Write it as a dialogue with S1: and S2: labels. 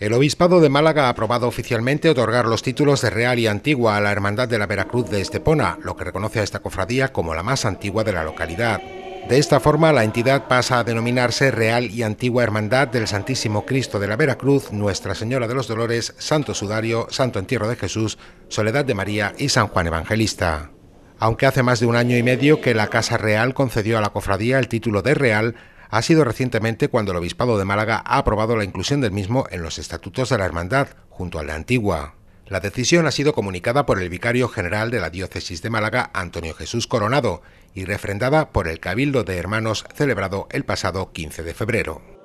S1: El Obispado de Málaga ha aprobado oficialmente otorgar los títulos de Real y Antigua a la Hermandad de la Veracruz de Estepona, lo que reconoce a esta cofradía como la más antigua de la localidad. De esta forma, la entidad pasa a denominarse Real y Antigua Hermandad del Santísimo Cristo de la Veracruz, Nuestra Señora de los Dolores, Santo Sudario, Santo Entierro de Jesús, Soledad de María y San Juan Evangelista. Aunque hace más de un año y medio que la Casa Real concedió a la cofradía el título de Real, ha sido recientemente cuando el Obispado de Málaga ha aprobado la inclusión del mismo en los estatutos de la Hermandad, junto a la antigua. La decisión ha sido comunicada por el vicario general de la diócesis de Málaga, Antonio Jesús Coronado, y refrendada por el Cabildo de Hermanos celebrado el pasado 15 de febrero.